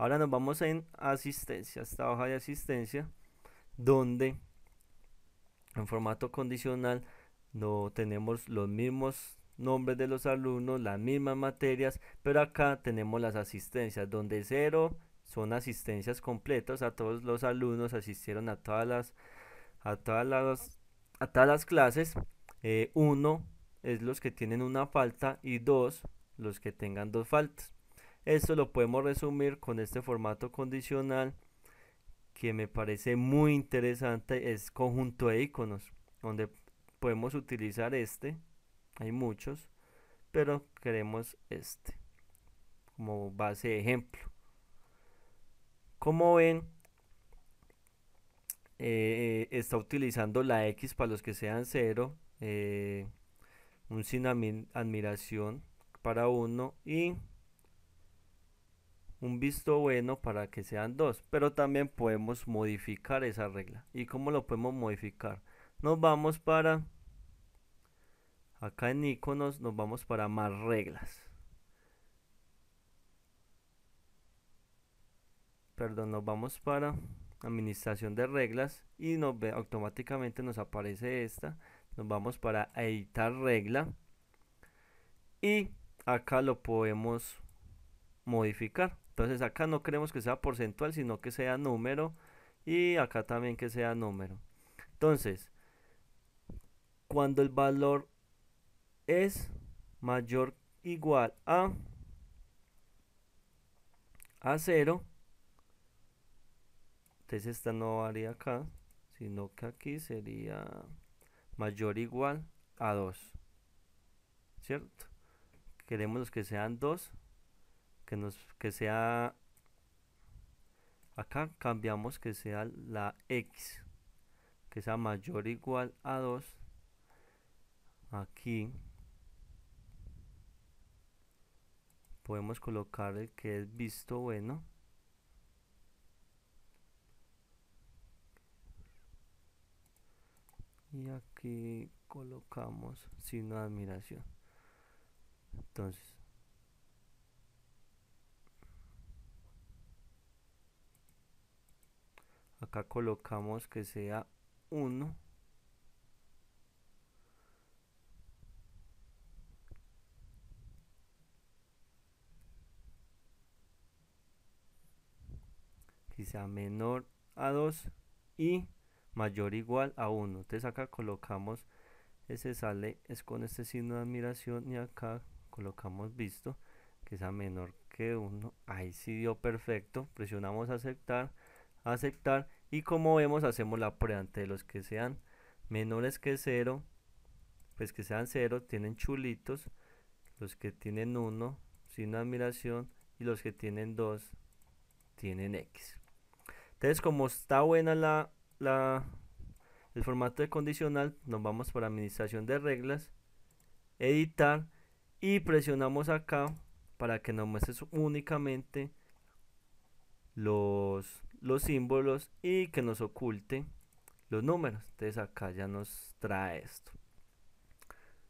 Ahora nos vamos en asistencia, esta hoja de asistencia, donde en formato condicional no tenemos los mismos nombres de los alumnos, las mismas materias, pero acá tenemos las asistencias, donde cero son asistencias completas, a todos los alumnos asistieron a todas las, a todas las, a todas las clases, eh, uno es los que tienen una falta y dos los que tengan dos faltas. Esto lo podemos resumir con este formato condicional que me parece muy interesante, es conjunto de iconos, donde podemos utilizar este, hay muchos, pero queremos este como base de ejemplo. Como ven, eh, está utilizando la X para los que sean cero, eh, un sin admiración para uno y un visto bueno para que sean dos, pero también podemos modificar esa regla. ¿Y cómo lo podemos modificar? Nos vamos para, acá en iconos, nos vamos para más reglas. Perdón, nos vamos para administración de reglas y nos ve, automáticamente nos aparece esta. Nos vamos para editar regla y acá lo podemos modificar entonces acá no queremos que sea porcentual, sino que sea número. Y acá también que sea número. Entonces, cuando el valor es mayor igual a a 0 entonces esta no varía acá sino que aquí sería mayor igual a 2 cierto queremos que sean 2 que nos que sea acá cambiamos que sea la x que sea mayor o igual a 2 aquí podemos colocar el que es visto bueno y aquí colocamos signo de admiración entonces acá colocamos que sea 1 quizá menor a 2 y mayor o igual a 1 entonces acá colocamos ese sale es con este signo de admiración y acá colocamos visto que sea menor que 1 ahí sí dio perfecto presionamos aceptar aceptar y como vemos hacemos la prueba de los que sean menores que 0 pues que sean 0 tienen chulitos los que tienen 1 sin admiración y los que tienen 2 tienen x entonces como está buena la, la el formato de condicional nos vamos para administración de reglas editar y presionamos acá para que nos muestre únicamente los los símbolos y que nos oculte los números. Entonces acá ya nos trae esto.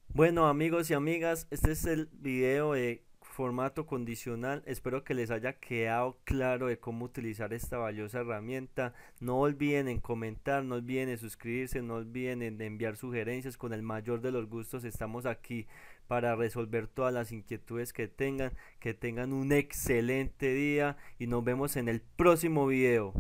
Bueno amigos y amigas, este es el video de formato condicional. Espero que les haya quedado claro de cómo utilizar esta valiosa herramienta. No olviden en comentar, no olviden suscribirse, no olviden en enviar sugerencias. Con el mayor de los gustos estamos aquí para resolver todas las inquietudes que tengan. Que tengan un excelente día y nos vemos en el próximo video.